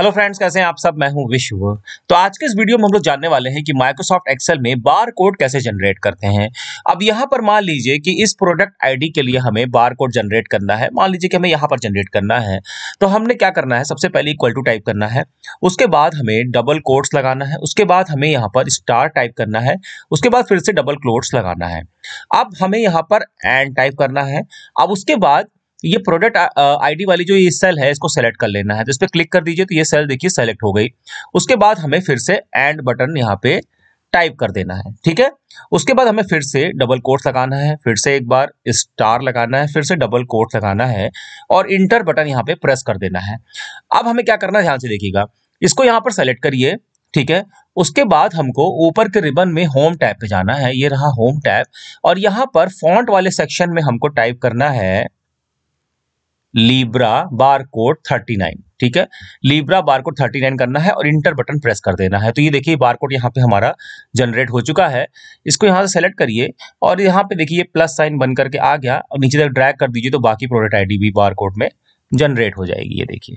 hello friends कैसे हैं आप सब मैं हूं विश्व तो आज के इस वीडियो में हम लोग जानने वाले हैं कि माइक्रोसॉफ्ट एक्सेल में बार कोड कैसे जनरेट करते हैं अब यहां पर मान लीजिए कि इस प्रोडक्ट आईडी के लिए हमें बार कोड जनरेट करना है मान लीजिए कि हमें यहां पर जनरेट करना है तो हमने क्या करना है सबसे पहले इक्वल टू टाइप करना है उसके बाद हमें डबल कोड्स लगाना है उसके बाद हमें यहाँ पर स्टार टाइप करना है उसके बाद फिर से डबल क्लोड्स लगाना है अब हमें यहाँ पर एंड टाइप करना है अब उसके बाद ये प्रोडक्ट आईडी वाली जो ये सेल है इसको सेलेक्ट कर लेना है तो इस पर क्लिक कर दीजिए तो ये सेल देखिए सेलेक्ट हो गई उसके बाद हमें फिर से एंड बटन यहाँ पे टाइप कर देना है ठीक है उसके बाद हमें फिर से डबल कोट लगाना है फिर से एक बार स्टार लगाना है फिर से डबल कोट लगाना है और इंटर बटन यहाँ पे प्रेस कर देना है अब हमें क्या करना है ध्यान से देखिएगा इसको यहाँ पर सेलेक्ट करिए ठीक है उसके बाद हमको ऊपर के रिबन में होम टैब पे जाना है ये रहा होम टैब और यहाँ पर फॉन्ट वाले सेक्शन में हमको टाइप करना है Libre barcode thirty nine ठीक है लीब्रा बारकोड नाइन करना है और इंटर बटन प्रेस कर देना है तो ये देखिए कोड यहाँ पे हमारा जनरेट हो चुका है इसको यहाँ से सेलेक्ट करिए और यहाँ पे देखिए प्लस साइन बन करके आ गया और नीचे तक ड्रैग कर दीजिए तो बाकी प्रोडक्ट आई भी बारकोड में जनरेट हो जाएगी ये देखिए